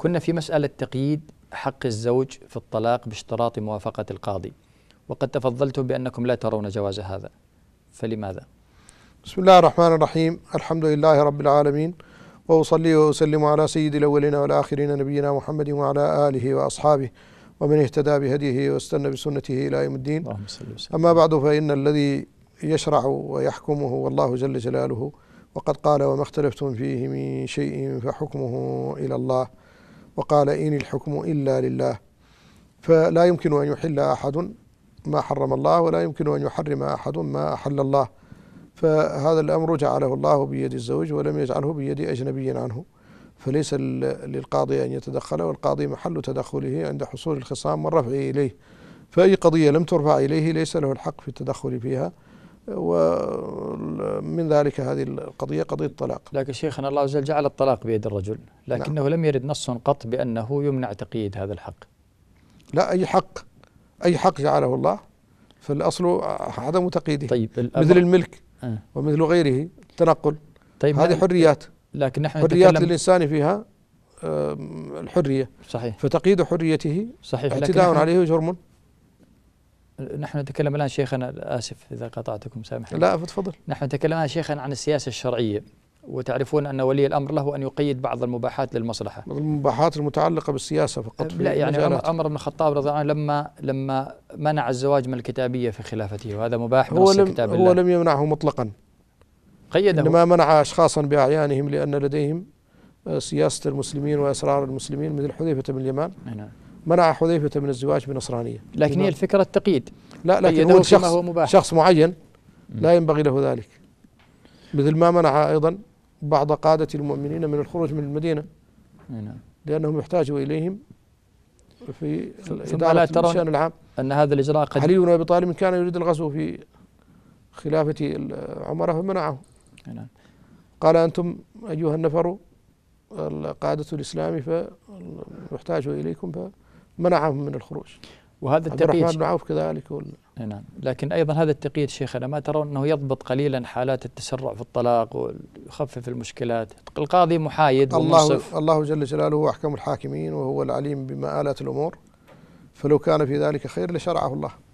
كنا في مسألة تقييد حق الزوج في الطلاق باشتراط موافقة القاضي وقد تفضلتم بأنكم لا ترون جواز هذا فلماذا؟ بسم الله الرحمن الرحيم الحمد لله رب العالمين وأصلي وأسلم على سيد الأولين والآخرين نبينا محمد وعلى آله وأصحابه ومن اهتدى بهديه واستنى بسنته إلى يوم الدين أما بعد فإن الذي يشرع ويحكمه والله جل جلاله وقد قال وما اختلفتم فيه من شيء فحكمه إلى الله وقال إن الحكم إلا لله فلا يمكن أن يحل أحد ما حرم الله ولا يمكن أن يحرم أحد ما أحل الله فهذا الأمر جعله الله بيد الزوج ولم يجعله بيد أجنبي عنه فليس للقاضي أن يتدخل والقاضي محل تدخله عند حصول الخصام والرفع إليه فأي قضية لم ترفع إليه ليس له الحق في التدخل فيها و من ذلك هذه القضية قضية الطلاق لكن شيخنا الله عز وجل جعل الطلاق بيد الرجل نعم. لكنه نعم. لم يرد نص قط بأنه يمنع تقييد هذا الحق لا أي حق أي حق جعله الله فالأصل عدم تقييده طيب مثل الملك أه. ومثل غيره التنقل طيب هذه حريات لكن نحن حريات للإنسان فيها الحرية صحيح فتقييد حريته صحيح اعتداء عليه جرم نحن نتكلم الآن شيخنا آسف إذا قطعتكم سامحني لا تفضل نحن نتكلم الآن شيخنا عن السياسة الشرعية وتعرفون أن ولي الأمر له أن يقيد بعض المباحات للمصلحة المباحات المتعلقة بالسياسة فقط لا يعني عمر بن الخطاب رضي الله عنه لما لما منع الزواج من الكتابية في خلافته وهذا مباح هو لم كتاب الله. هو لم يمنعه مطلقا قيده إنما منع أشخاصا بأعيانهم لأن لديهم آه، سياسة المسلمين وأسرار المسلمين مثل حذيفة بن اليمان نعم منع حذيفة من الزواج بنصرانية لكن هي الفكرة التقييد لا لكن هو شخص, هو مباح. شخص معين لا ينبغي له ذلك مثل ما منع أيضا بعض قادة المؤمنين من الخروج من المدينة نعم. لأنهم يحتاجوا إليهم في إدارة الشأن العام أن هذا الإجراء قد علي بن أبي طالب كان يريد الغزو في خلافة عمر فمنعه نعم. قال أنتم أيها النفر قادة الإسلام فنحتاج إليكم ف منعهم من الخروج وهذا التقييد عبد الرحمن بن عوف كذلك ولا إيه نعم لكن ايضا هذا التقييد شيخنا ما ترون انه يضبط قليلا حالات التسرع في الطلاق ويخفف المشكلات القاضي محايد الله ومصف. الله جل جلاله هو احكم الحاكمين وهو العليم بمآلات الامور فلو كان في ذلك خير لشرعه الله